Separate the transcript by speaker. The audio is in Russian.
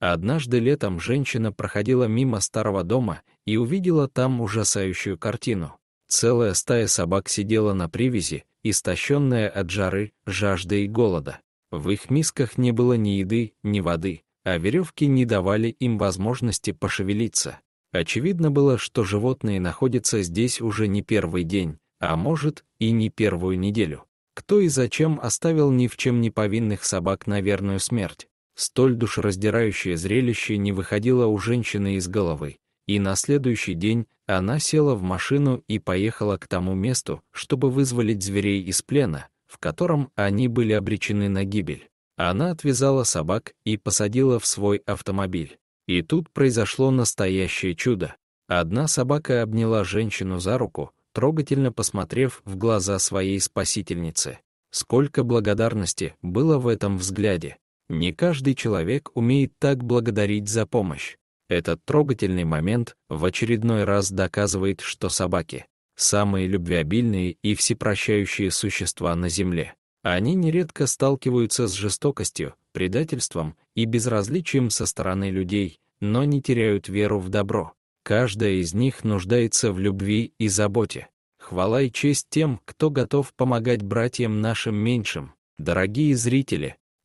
Speaker 1: Однажды летом женщина проходила мимо старого дома и увидела там ужасающую картину. Целая стая собак сидела на привязи, истощенная от жары, жажды и голода. В их мисках не было ни еды, ни воды, а веревки не давали им возможности пошевелиться. Очевидно было, что животные находятся здесь уже не первый день, а может и не первую неделю. Кто и зачем оставил ни в чем не повинных собак на верную смерть? Столь душераздирающее зрелище не выходило у женщины из головы, и на следующий день она села в машину и поехала к тому месту, чтобы вызволить зверей из плена, в котором они были обречены на гибель. Она отвязала собак и посадила в свой автомобиль. И тут произошло настоящее чудо. Одна собака обняла женщину за руку, трогательно посмотрев в глаза своей спасительницы. Сколько благодарности было в этом взгляде. Не каждый человек умеет так благодарить за помощь. Этот трогательный момент в очередной раз доказывает, что собаки — самые любвеобильные и всепрощающие существа на Земле. Они нередко сталкиваются с жестокостью, предательством и безразличием со стороны людей, но не теряют веру в добро. Каждая из них нуждается в любви и заботе. Хвала и честь тем, кто готов помогать братьям нашим меньшим. Дорогие зрители,